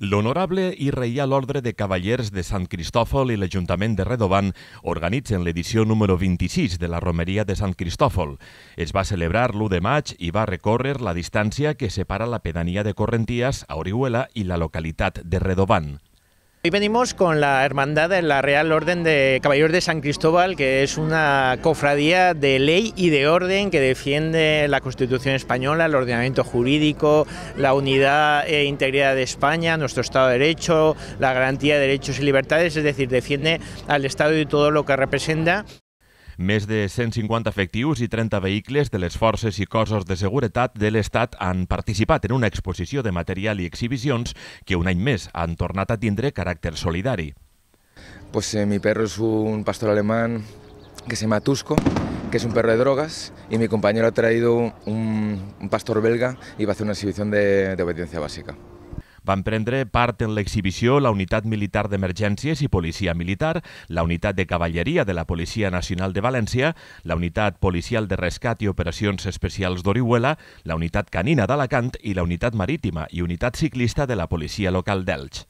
L'Honorable i Reial Ordre de Cavallers de Sant Cristòfol i l'Ajuntament de Redovan organitzen l'edició número 26 de la Romeria de Sant Cristòfol. Es va celebrar l'1 de maig i va recórrer la distància que separa la pedania de Correntias a Orihuela i la localitat de Redovan. Hoy venimos con la Hermandad de la Real Orden de Caballeros de San Cristóbal, que es una cofradía de ley y de orden que defiende la Constitución española, el ordenamiento jurídico, la unidad e integridad de España, nuestro Estado de Derecho, la garantía de derechos y libertades, es decir, defiende al Estado y todo lo que representa. Més de 150 efectius i 30 vehicles de les forces i cossos de seguretat de l'Estat han participat en una exposició de material i exhibicions que un any més han tornat a tindre caràcter solidari. Pues, eh, mi perro es un pastor alemán que se llama Tusco, que es un perro de drogas, y mi compañero ha traído un, un pastor belga y va a hacer una exhibición de, de obediencia básica. Van prendre part en l'exhibició la Unitat Militar d'Emergències i Policia Militar, la Unitat de Cavalleria de la Policia Nacional de València, la Unitat Policial de Rescat i Operacions Especials d'Orihuela, la Unitat Canina d'Alacant i la Unitat Marítima i Unitat Ciclista de la Policia Local d'Elx.